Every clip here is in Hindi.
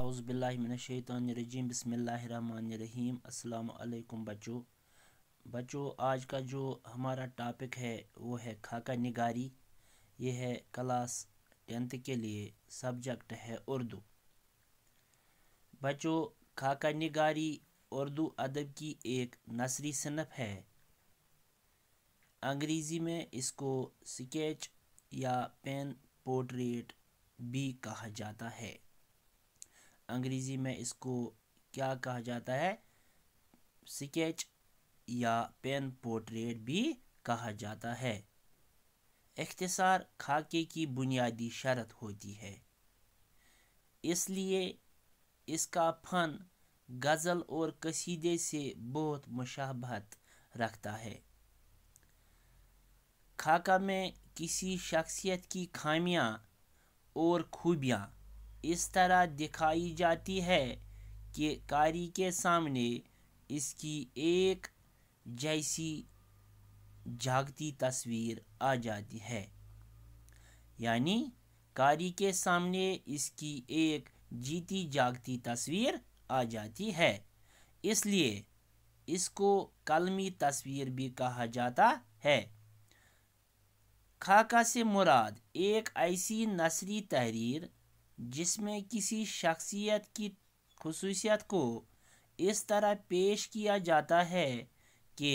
अउज़बिल्लिमिनशैतरजीम बसमीम अल्लाम बच्चों बच्चों आज का जो हमारा टॉपिक है वो है खाका निगारी ये है क्लास टेंथ के लिए सब्जेक्ट है उर्दू बच्चों खाका निगारी उर्दू अदब की एक नसरी सनफ है अंग्रेज़ी में इसको स्केच या पेन पोर्ट्रेट भी कहा जाता है अंग्रेज़ी में इसको क्या कहा जाता है स्केच या पेन पोर्ट्रेट भी कहा जाता है अख्तसार खाके की बुनियादी शर्त होती है इसलिए इसका फन गज़ल और कसीदे से बहुत मुशाबहत रखता है खाका में किसी शख्सियत की खामियां और खूबियां इस तरह दिखाई जाती है कि कारी के सामने इसकी एक जैसी जागती तस्वीर आ जाती है यानी कारी के सामने इसकी एक जीती जागती तस्वीर आ जाती है इसलिए इसको कलमी तस्वीर भी कहा जाता है खाका से मुराद एक ऐसी नसरी तहरीर जिसमें किसी शख्सियत की खसूसियत को इस तरह पेश किया जाता है कि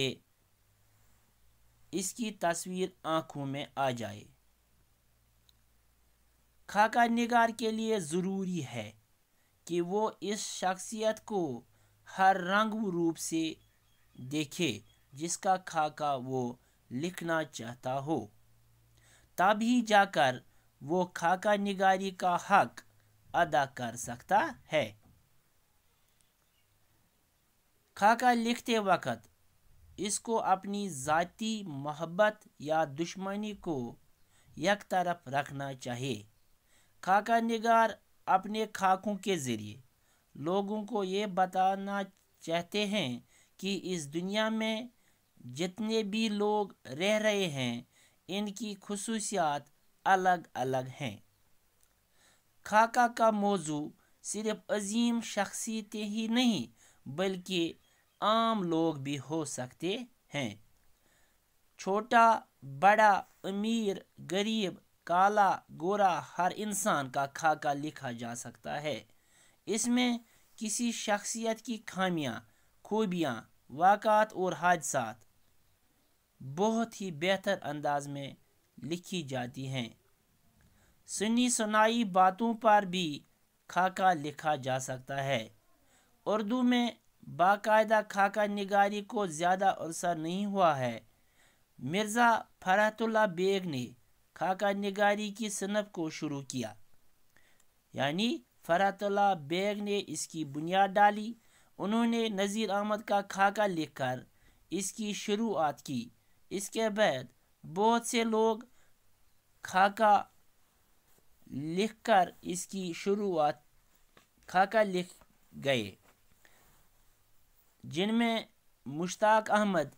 इसकी तस्वीर आँखों में आ जाए खाका निगार के लिए ज़रूरी है कि वो इस शख्सियत को हर रंग रूप से देखे जिसका खाका वो लिखना चाहता हो तभी जाकर वो खाका निगारी का हक अदा कर सकता है खाका लिखते वक्त इसको अपनी ज़ाती मोहब्बत या दुश्मनी को एक तरफ रखना चाहिए खाका निगार अपने खाकों के ज़रिए लोगों को ये बताना चाहते हैं कि इस दुनिया में जितने भी लोग रह रहे हैं इनकी खसूसियात अलग अलग हैं खाका का मौजू सिर्फ अजीम शख्सियतें ही नहीं बल्कि आम लोग भी हो सकते हैं छोटा बड़ा अमीर गरीब काला गोरा हर इंसान का खाका लिखा जा सकता है इसमें किसी शख्सियत की खामियां खूबियां वाक़ात और हादसा बहुत ही बेहतर अंदाज में लिखी जाती हैं सुनी सुनाई बातों पर भी खाका लिखा जा सकता है उर्दू में बाकायदा खाका निगारी को ज़्यादा अरसा नहीं हुआ है मिर्ज़ा फरहतुल्ला बेग ने खाका निगारी की सनफ को शुरू किया यानी फरहतुल्ला बेग ने इसकी बुनियाद डाली उन्होंने नज़ीर अहमद का खाका लिखकर इसकी शुरुआत की इसके बाद बहुत से लोग खाका लिखकर इसकी शुरुआत खाका लिख गए जिनमें मुश्ताक अहमद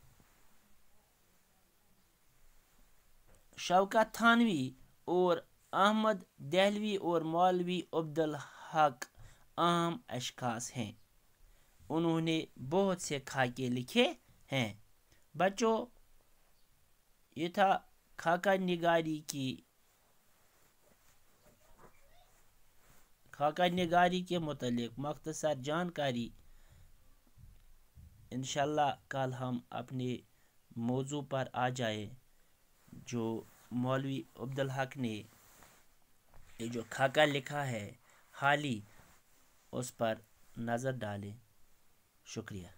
शवकत थानवी और अहमद दहलवी और मौलवी अब्दुल हक आम अशखास हैं उन्होंने बहुत से खाके लिखे हैं बच्चों ita kakannigari की खाका नगारी के मतलब मख्तसर जानकारी इन कल हम अपने मौजू पर आ जाए जो मौलवी अब्दुल हक ने ये जो खाका लिखा है हाल ही उस पर नज़र डालें शुक्रिया